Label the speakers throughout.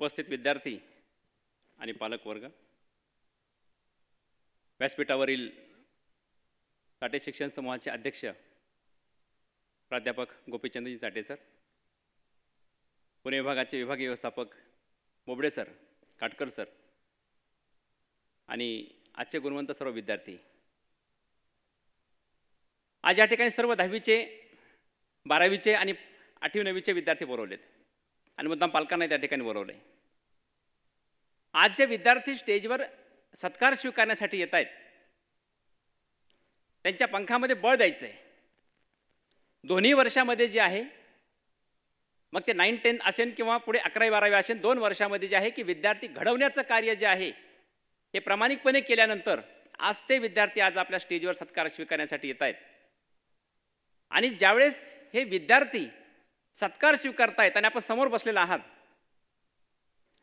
Speaker 1: उपस्थित विद्यार्थी आणि पालकवर्ग व्यासपीठावरील साठे शिक्षण समूहाचे अध्यक्ष प्राध्यापक गोपीचंदजी साठे सर पुणे विभागाचे विभागीय व्यवस्थापक मोबडे सर काटकर सर आणि आजचे गुणवंत सर्व विद्यार्थी आज या ठिकाणी सर्व दहावीचे बारावीचे आणि आठवी नववीचे विद्यार्थी बोलवलेत आणि मुद्दाम पालकांना त्या ठिकाणी बोलवलं आहे आज जे विद्यार्थी स्टेजवर सत्कार स्वीकारण्यासाठी येत आहेत त्यांच्या पंखामध्ये बळ द्यायचं आहे दोन्ही वर्षामध्ये जे आहे मग ते नाईन टेन असेल किंवा पुढे अकरावी बारावी असेल दोन वर्षामध्ये जे आहे की विद्यार्थी घडवण्याचं कार्य जे आहे हे प्रामाणिकपणे केल्यानंतर आज ते विद्यार्थी आज आपल्या स्टेजवर सत्कार स्वीकारण्यासाठी येत आहेत आणि ज्यावेळेस हे विद्यार्थी सत्कार स्वीकारतायत आणि आपण समोर बसलेला आहात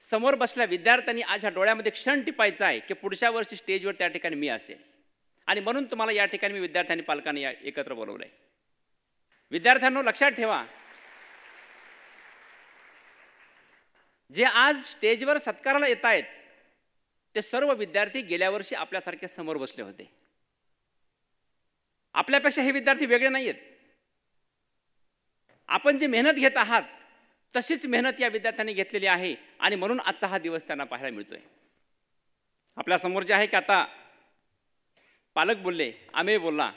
Speaker 1: समोर बसल्या विद्यार्थ्यांनी आज ह्या डोळ्यामध्ये क्षण टिपायचा आहे की पुढच्या वर्षी स्टेजवर त्या ठिकाणी मी असेल आणि म्हणून तुम्हाला या ठिकाणी मी विद्यार्थ्यांनी पालकांनी एकत्र बोलवलंय आहे विद्यार्थ्यांनो लक्षात ठेवा जे आज स्टेजवर सत्काराला येत आहेत ते सर्व विद्यार्थी गेल्या वर्षी आपल्यासारखे समोर बसले होते आपल्यापेक्षा हे विद्यार्थी वेगळे नाही आहेत आपण जे मेहनत घेत आहात तशीच मेहनत या विद्यार्थ्यांनी घेतलेली आहे आणि म्हणून आजचा हा दिवस त्यांना पाहायला मिळतो आहे आपल्यासमोर जे आहे की आता पालक बोलले आमे बोलला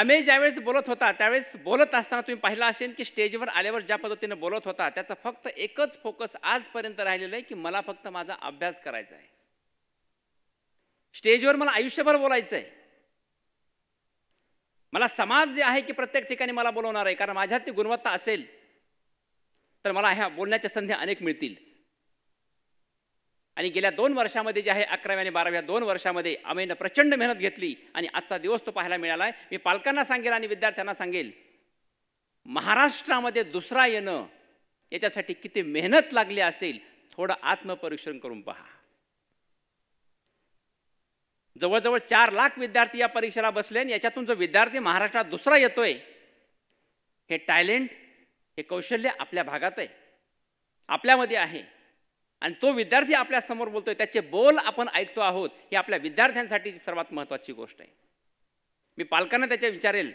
Speaker 1: आमे ज्यावेळेस बोलत होता त्यावेळेस बोलत असताना तुम्ही पाहिला असेल की स्टेजवर आल्यावर ज्या पद्धतीने बोलत होता त्याचा फक्त एकच फोकस आजपर्यंत राहिलेला आहे की मला फक्त माझा अभ्यास करायचा आहे स्टेजवर मला आयुष्यभर बोलायचं आहे मला समाज जे आहे की प्रत्येक ठिकाणी मला बोलवणार आहे कारण माझ्यात ती गुणवत्ता असेल तर मला ह्या बोलण्याच्या संधी अनेक मिळतील आणि गेल्या दोन वर्षामध्ये जे आहे अकराव्या आणि बाराव्या दोन वर्षामध्ये आम्हीनं प्रचंड मेहनत घेतली आणि आजचा दिवस तो पाहायला मिळाला आहे मी पालकांना सांगेल आणि विद्यार्थ्यांना सांगेल महाराष्ट्रामध्ये दुसरा येणं याच्यासाठी किती मेहनत लागली असेल थोडं आत्मपरीक्षण करून पहा जवळजवळ चार लाख विद्यार्थी या परीक्षेला बसले आणि याच्यातून जो विद्यार्थी महाराष्ट्रात दुसरा येतोय हे टॅलेंट हे कौशल्य आपल्या भागात आहे आपल्यामध्ये आहे आणि तो विद्यार्थी आपल्यासमोर बोलतोय त्याचे बोल आपण ऐकतो आहोत ही आपल्या विद्यार्थ्यांसाठीची सर्वात महत्त्वाची गोष्ट आहे मी पालकांना त्याच्या विचारेल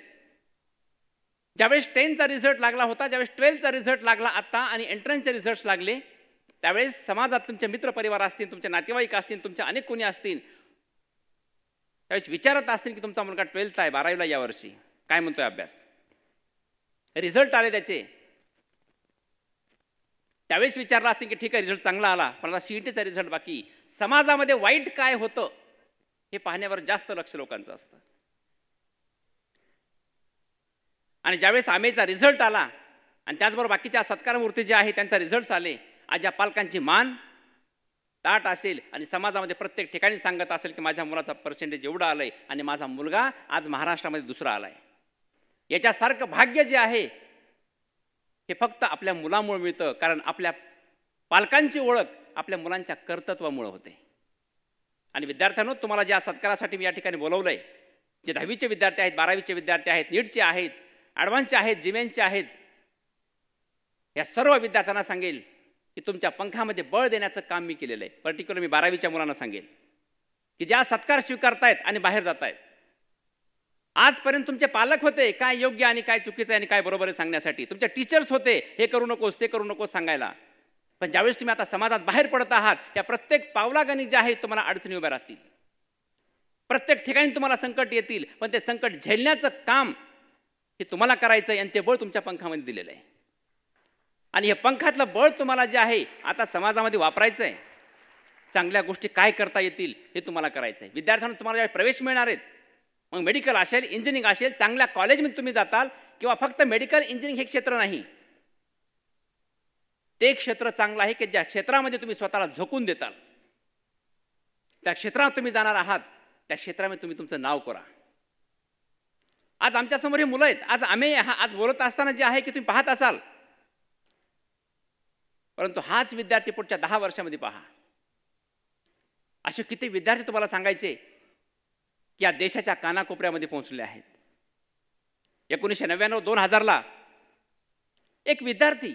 Speaker 1: ज्यावेळेस टेनचा रिझल्ट लागला होता ज्यावेळेस ट्वेल्थचा रिझल्ट लागला आत्ता आणि एंट्रन्सचे रिझल्ट लागले त्यावेळेस समाजात तुमचे मित्रपरिवार असतील तुमचे नातेवाईक असतील तुमचे अनेक कोणी असतील त्यावेळेस विचारत असतील की तुमचा मुलगा ट्वेल्थ आहे बारावीला यावर्षी काय म्हणतोय अभ्यास रिझल्ट आले त्याचे त्यावेळेस विचारला असेल की ठीक आहे रिझल्ट चांगला आला पण आता सीईटीचा e रिझल्ट बाकी समाजामध्ये वाईट काय होतं हे पाहण्यावर जास्त लक्ष लोकांचं असतं आणि ज्यावेळेस आमेचा रिझल्ट आला आणि त्याचबरोबर बाकीच्या सत्कारमूर्ती जे आहे त्यांचा रिझल्ट आले आज या पालकांची मान ताट असेल आणि समाजामध्ये प्रत्येक ठिकाणी सांगत असेल की माझ्या मुलाचा पर्सेंटेज एवढा आलं आहे आणि माझा मुलगा आज महाराष्ट्रामध्ये दुसरा आला आहे याच्यासारखं भाग्य जे आहे हे फक्त आपल्या मुलामुळे मिळतं कारण आपल्या पालकांची ओळख आपल्या मुलांच्या कर्तत्वामुळं होते आणि विद्यार्थ्यांनो तुम्हाला ज्या सत्कारासाठी मी या ठिकाणी बोलवलं आहे जे दहावीचे विद्यार्थी आहेत बारावीचे विद्यार्थी आहेत नीटचे आहेत ॲडव्हान्सचे आहेत जिमेनचे आहेत या सर्व विद्यार्थ्यांना सांगेल की तुमच्या पंखामध्ये बळ देण्याचं काम मी केलेलं आहे पर्टिक्युलर मी बारावीच्या मुलांना सांगेल की ज्या सत्कार स्वीकारतायत आणि बाहेर जात आहेत आजपर्यंत तुमचे पालक होते काय योग्य आणि काय चुकीचं आहे आणि काय बरोबर आहे सांगण्यासाठी तुमचे टीचर्स होते हे करू नकोस ते करू नकोस सांगायला पण ज्यावेळेस तुम्ही आता समाजात बाहेर पडत आहात त्या प्रत्येक पावलागणिक ज्या आहे तुम्हाला अडचणी उभ्या राहतील प्रत्येक ठिकाणी तुम्हाला संकट येतील पण ते संकट झेलण्याचं काम हे तुम्हाला करायचं आहे आणि ते बळ तुमच्या पंखामध्ये दिलेलं आहे आणि हे पंखातलं बळ तुम्हाला जे आहे आता समाजामध्ये वापरायचं आहे चांगल्या गोष्टी काय करता येतील हे तुम्हाला करायचं आहे विद्यार्थ्यांना तुम्हाला ज्यावेळी प्रवेश मिळणार आहेत मग मेडिकल असेल इंजिनिअरिंग असेल चांगल्या कॉलेजमध्ये तुम्ही जाताल किंवा फक्त मेडिकल इंजिनिअरिंग हे क्षेत्र नाही ते क्षेत्र चांगलं आहे की ज्या क्षेत्रामध्ये तुम्ही स्वतःला झोकून देताल त्या क्षेत्रात तुम्ही जाणार आहात त्या क्षेत्रामध्ये तुम्ही तुमचं नाव करा आज आमच्यासमोर हे मुलं आहेत आज आम्ही आज बोलत असताना जे आहे की तुम्ही पाहत असाल परंतु हाच विद्यार्थी पुढच्या दहा वर्षामध्ये पहा असे किती विद्यार्थी तुम्हाला सांगायचे की या देशाच्या कानाकोपऱ्यामध्ये पोहोचले आहेत एकोणीसशे नव्याण्णव दोन हजारला एक विद्यार्थी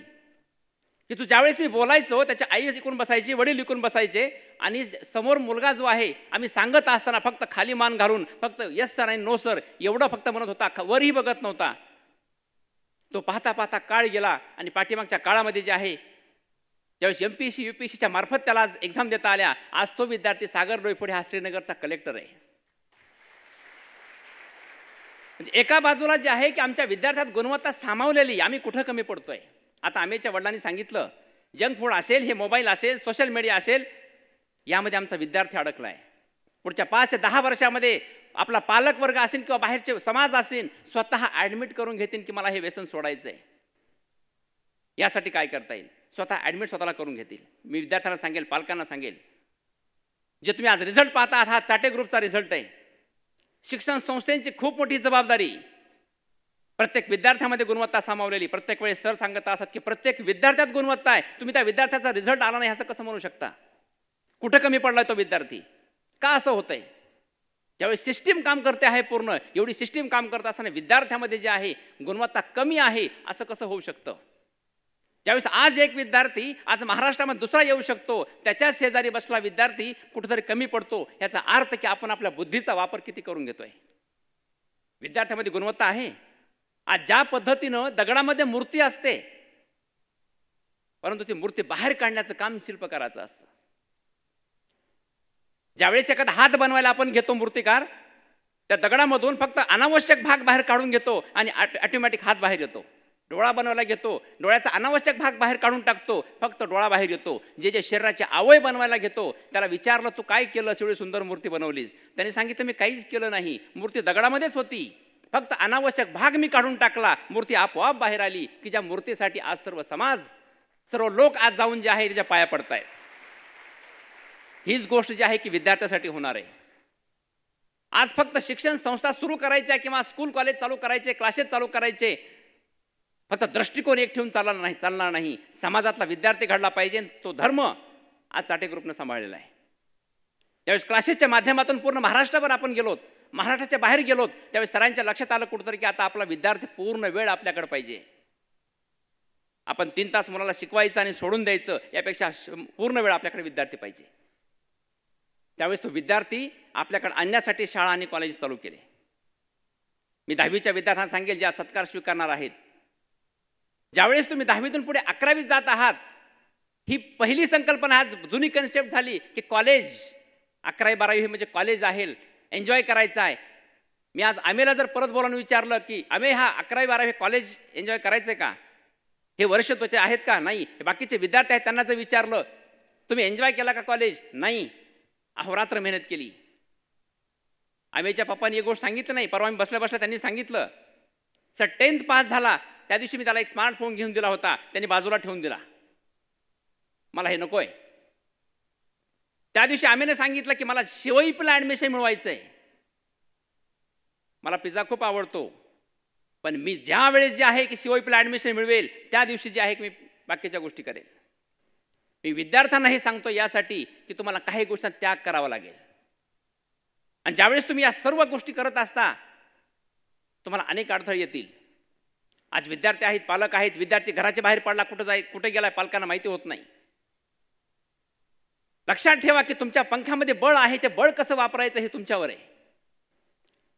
Speaker 1: की तू ज्यावेळेस मी बोलायचो त्याच्या आई इकून बसायची वडील विकून बसायचे आणि समोर मुलगा जो आहे आम्ही सांगत असताना फक्त खाली मान घालून फक्त यस सर आणि नो सर एवढं फक्त म्हणत होता वरही बघत नव्हता तो पाहता पाहता काळ गेला आणि पाठीमागच्या काळामध्ये जे आहे ज्यावेळेस M P C U P सीच्या मार्फत त्याला आज एक्झाम देता आल्या आज तो विद्यार्थी सागर डोईफोडे हा श्रीनगरचा कलेक्टर आहे म्हणजे एका बाजूला जे आहे की आमच्या विद्यार्थ्यात गुणवत्ता सामावलेली आम्ही कुठं कमी पडतोय आता आम्हीच्या वडिलांनी सांगितलं जंक फूड असेल हे मोबाईल असेल सोशल मीडिया असेल यामध्ये आमचा विद्यार्थी अडकला आहे पुढच्या पाच ते दहा वर्षामध्ये आपला पालक वर्ग असेल किंवा बाहेरचे समाज असेल स्वतः ॲडमिट करून घेतील की मला हे व्यसन सोडायचं आहे यासाठी काय करता येईल स्वतः ॲडमिट स्वतःला करून घेतील मी विद्यार्थ्यांना सांगेल पालकांना सांगेल जे तुम्ही आज रिझल्ट पाहता आहात हा चाटे ग्रुपचा रिझल्ट आहे शिक्षण संस्थेची खूप मोठी जबाबदारी प्रत्येक विद्यार्थ्यामध्ये गुणवत्ता सामावलेली प्रत्येक वेळेस सर सांगत असतात की प्रत्येक विद्यार्थ्यात गुणवत्ता आहे तुम्ही त्या विद्यार्थ्याचा रिझल्ट आला नाही असं कसं म्हणू शकता कुठं कमी पडला तो विद्यार्थी का असं होतं आहे ज्यावेळी सिस्टीम काम करते आहे पूर्ण एवढी सिस्टीम काम करत असताना विद्यार्थ्यामध्ये जे आहे गुणवत्ता कमी आहे असं कसं होऊ शकतं ज्यावेळेस आज एक विद्यार्थी आज महाराष्ट्रामध्ये दुसरा येऊ शकतो त्याच्या शेजारी बसला विद्यार्थी कुठेतरी कमी पडतो याचा अर्थ की आपण आपल्या बुद्धीचा वापर किती करून घेतोय विद्यार्थ्यामध्ये गुणवत्ता आहे आज ज्या पद्धतीनं दगडामध्ये मूर्ती असते परंतु ती मूर्ती बाहेर काढण्याचं काम शिल्पकाराचं असतं ज्यावेळेस एखादा हात बनवायला आपण घेतो मूर्तिकार त्या दगडामधून फक्त अनावश्यक भाग बाहेर काढून घेतो आणि ऑटोमॅटिक हात बाहेर येतो डोळा बनवायला घेतो डोळ्याचा अनावश्यक भाग बाहेर काढून टाकतो फक्त डोळा बाहेर येतो जे जे शरीराचे आवय बनवायला घेतो त्याला विचारलं तू काय केलं एवढी सुंदर मूर्ती बनवलीस त्याने सांगितलं मी काहीच केलं नाही मूर्ती दगडामध्येच होती फक्त अनावश्यक भाग मी काढून टाकला मूर्ती आपोआप बाहेर आली की ज्या मूर्तीसाठी आज सर्व समाज सर्व लोक आज जाऊन जे आहे त्याच्या पाया पडतायत हीच गोष्ट जी आहे की विद्यार्थ्यासाठी होणार आहे आज फक्त शिक्षण संस्था सुरू करायच्या किंवा स्कूल कॉलेज चालू करायचे क्लासेस चालू करायचे फक्त दृष्टिकोन एक ठेवून चालणार नाही चालणार नाही समाजातला विद्यार्थी घडला पाहिजे तो धर्म आज चाटे ग्रुपनं सांभाळलेला आहे त्यावेळेस क्लासेसच्या माध्यमातून पूर्ण महाराष्ट्रभर आपण गेलोत महाराष्ट्राच्या बाहेर गेलोत त्यावेळेस सरांच्या लक्षात आलं कुठंतरी की आता आपला विद्यार्थी पूर्ण वेळ आपल्याकडे पाहिजे आपण तीन तास मुलाला शिकवायचं आणि सोडून द्यायचं यापेक्षा पूर्ण वेळ आपल्याकडे विद्यार्थी पाहिजे त्यावेळेस तो विद्यार्थी आपल्याकडे आणण्यासाठी शाळा आणि कॉलेज चालू केले मी दहावीच्या विद्यार्थ्यांना सांगेल ज्या सत्कार स्वीकारणार आहेत ज्यावेळेस तुम्ही दहावीतून पुढे अकरावीत जात आहात ही पहिली संकल्पना आज जुनी कन्सेप्ट झाली की कॉलेज अकरावी बारावी हे म्हणजे कॉलेज आहे एन्जॉय करायचं आहे मी आज आमेला जर परत बोलावून विचारलं की आमे हा अकरावी बारावी कॉलेज एन्जॉय करायचं का हे वर्ष त्वचे आहेत का नाही हे बाकीचे विद्यार्थी आहेत त्यांना जर विचारलं तुम्ही एन्जॉय केला का कॉलेज नाही अहोरात्र मेहनत केली आमेच्या पप्पांनी एक गोष्ट सांगितलं नाही परवा मी बसल्या बसल्या त्यांनी सांगितलं सर टेन्थ पास झाला त्या दिवशी मी त्याला एक स्मार्टफोन घेऊन दिला होता त्यांनी बाजूला ठेवून दिला मला हे नको आहे त्या दिवशी आम्हीने सांगितलं की मला शिवईपला ॲडमिशन मिळवायचं आहे मला पिझ्झा खूप आवडतो पण मी ज्या वेळेस जे आहे की शिवईपला ॲडमिशन मिळवेल त्या दिवशी जे आहे की मी बाकीच्या गोष्टी करेल मी विद्यार्थ्यांना हे सांगतो यासाठी की तुम्हाला काही गोष्टींचा त्याग करावा लागेल आणि ज्यावेळेस तुम्ही या सर्व गोष्टी करत असता तुम्हाला अनेक अडथळे येतील आज विद्यार्थी आहेत पालक आहेत विद्यार्थी घराच्या बाहेर पडला कुठं जाय कुठे गेलाय पालकांना माहिती होत नाही लक्षात ठेवा की तुमच्या पंखामध्ये बळ आहे ते बळ कसं वापरायचं हे तुमच्यावर आहे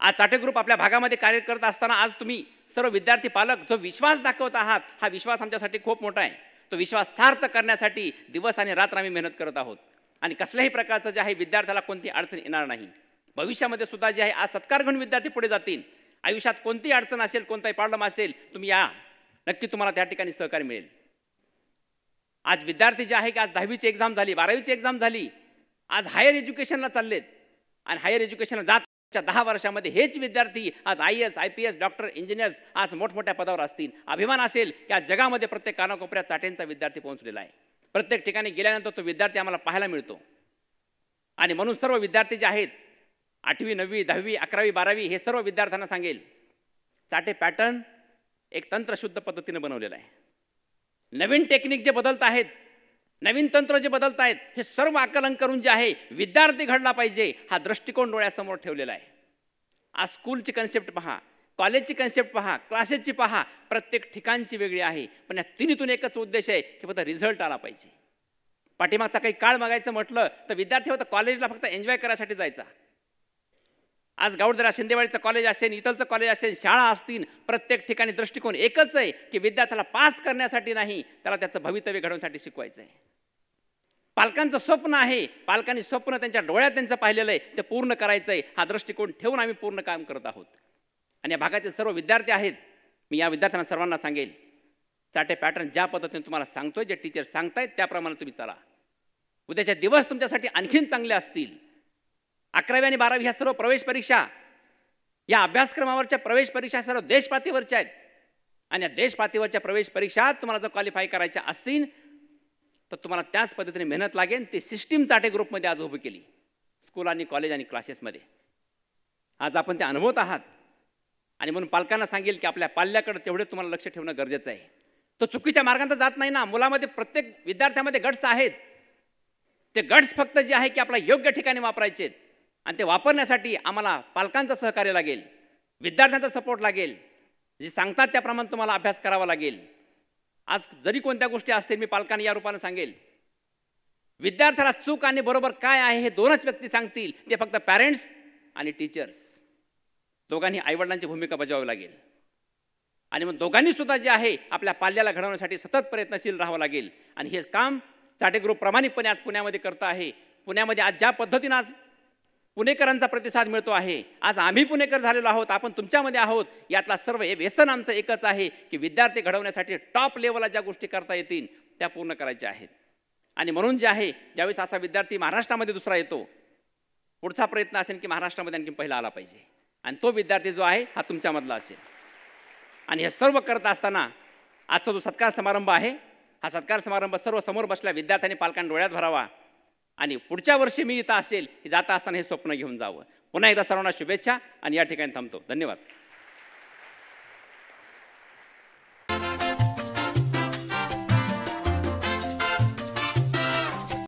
Speaker 1: आज चाटे ग्रुप आपल्या भागामध्ये कार्य करत असताना आज तुम्ही सर्व विद्यार्थी पालक जो विश्वास दाखवत आहात हा विश्वास आमच्यासाठी खूप मोठा आहे तो विश्वास सार्थ करण्यासाठी दिवस आणि रात्र आम्ही मेहनत करत आहोत आणि कसल्याही प्रकारचं जे आहे विद्यार्थ्याला कोणती अडचण येणार नाही भविष्यामध्ये सुद्धा जे आहे आज सत्कार घेऊन विद्यार्थी पुढे जातील आयुष्यात कोणतीही अडचण असेल कोणताही प्रॉब्लेम असेल तुम्ही या नक्की तुम्हाला त्या ठिकाणी सहकार्य मिळेल आज विद्यार्थी जे आहे की आज दहावीची एक्झाम झाली बारावीची एक्झाम झाली आज हायर एज्युकेशनला चाललेत आणि हायर एज्युकेशनला जात दहा वर्षामध्ये हेच विद्यार्थी आज I S I P S doctor engineers आज मोठमोठ्या पदावर असतील अभिमान असेल की आज जगामध्ये प्रत्येक कानाकोपऱ्या चाट्यांचा विद्यार्थी पोहोचलेला आहे प्रत्येक ठिकाणी गेल्यानंतर तो विद्यार्थी आम्हाला पाहायला मिळतो आणि म्हणून सर्व विद्यार्थी जे आहेत आठवी नववी दहावी अकरावी बारावी हे सर्व विद्यार्थ्यांना सांगेल चाटे पॅटर्न एक तंत्रशुद्ध पद्धतीने बनवलेलं आहे नवीन टेक्निक जे बदलत आहेत नवीन तंत्र जे बदलत आहेत हे सर्व आकलन करून जे आहे विद्यार्थी घडला पाहिजे हा दृष्टिकोन डोळ्यासमोर ठेवलेला आहे आज स्कूलची कन्सेप्ट पहा कॉलेजची कन्सेप्ट पहा क्लासेसची पहा प्रत्येक ठिकाणची वेगळी आहे पण या तिन्हीतून एकच उद्देश आहे की फक्त रिझल्ट आला पाहिजे पाठीमागचा काही काळ मागायचं म्हटलं तर विद्यार्थी होता कॉलेजला फक्त एन्जॉय करायसाठी जायचा आज गावडदरा शिंदेवाडीचं कॉलेज असेल इतलचं कॉलेज असेल शाळा असतील प्रत्येक ठिकाणी दृष्टिकोन एकच आहे की विद्यार्थ्याला पास करण्यासाठी नाही त्याला त्याचं भवितव्य घडवण्यासाठी शिकवायचं आहे पालकांचं स्वप्न आहे पालकांनी स्वप्न त्यांच्या डोळ्यात त्यांचं पाहिलेलं आहे ते पूर्ण करायचं आहे हा दृष्टिकोन ठेवून आम्ही पूर्ण काम करत आहोत आणि या भागातील सर्व विद्यार्थी आहेत मी या विद्यार्थ्यांना सर्वांना सांगेल चाटे पॅटर्न ज्या पद्धतीने तुम्हाला सांगतोय जे टीचर सांगतायत त्याप्रमाणे तुम्ही चला उद्याचे दिवस तुमच्यासाठी आणखीन चांगले असतील अकरावी आणि बारावी ह्या सर्व प्रवेश परीक्षा या अभ्यासक्रमावरच्या प्रवेश परीक्षा सर्व देशपातीवरच्या आहेत आणि या देशपातीवरच्या प्रवेश परीक्षा तुम्हाला जर क्वालिफाय करायच्या असतील तर तुम्हाला त्याच पद्धतीने मेहनत लागेल ती सिस्टीम चाटे ग्रुपमध्ये आज उभी केली स्कूल आणि कॉलेज आणि क्लासेसमध्ये आज आपण ते अनुभवत आहात आणि म्हणून पालकांना सांगेल की आपल्या पाल्याकडे तेवढे तुम्हाला लक्ष ठेवणं गरजेचं आहे तो चुकीच्या मार्गांत जात नाही ना मुलामध्ये प्रत्येक विद्यार्थ्यामध्ये गट्स आहेत ते गट्स फक्त जे आहे की आपल्या योग्य ठिकाणी वापरायचे आहेत आणि ते वापरण्यासाठी आम्हाला पालकांचं सहकार्य लागेल विद्यार्थ्यांचा सपोर्ट लागेल जे सांगतात त्याप्रमाणे तुम्हाला अभ्यास करावा लागेल आज जरी कोणत्या गोष्टी असतील मी पालकांनी या रूपाने सांगेल विद्यार्थ्याला चूक आणि बरोबर काय आहे हे दोनच व्यक्ती सांगतील ते फक्त पॅरेंट्स आणि टीचर्स दोघांनी आईवडिलांची भूमिका बजावावी लागेल आणि मग दोघांनी सुद्धा जे आहे आपल्या पाल्याला घडवण्यासाठी सतत प्रयत्नशील राहावं लागेल आणि हे काम चाटे ग्रुप प्रामाणिकपणे आज पुण्यामध्ये करता आहे पुण्यामध्ये आज ज्या पद्धतीनं आज पुणेकरांचा प्रतिसाद मिळतो आहे आज आम्ही पुणेकर झालेलो आहोत आपण तुमच्यामध्ये आहोत यातला सर्व हे व्यसन आमचं एकच आहे की विद्यार्थी घडवण्यासाठी टॉप लेवलला ज्या गोष्टी करता येतील त्या पूर्ण करायच्या आहेत आणि म्हणून जे आहे ज्यावेळेस असा विद्यार्थी महाराष्ट्रामध्ये दुसरा येतो पुढचा प्रयत्न असेल की महाराष्ट्रामध्ये आणखी पहिला आला पाहिजे आणि तो विद्यार्थी जो आहे हा तुमच्यामधला असेल आणि हे सर्व करत असताना आजचा जो सत्कार समारंभ आहे हा सत्कार समारंभ सर्व समोर बसल्या विद्यार्थ्यांनी पालकांनी डोळ्यात भरावा आणि पुढच्या वर्षी मी इथं असेल जाता असताना हे स्वप्न घेऊन जावं पुन्हा एकदा सर्वांना शुभेच्छा आणि या ठिकाणी थांबतो धन्यवाद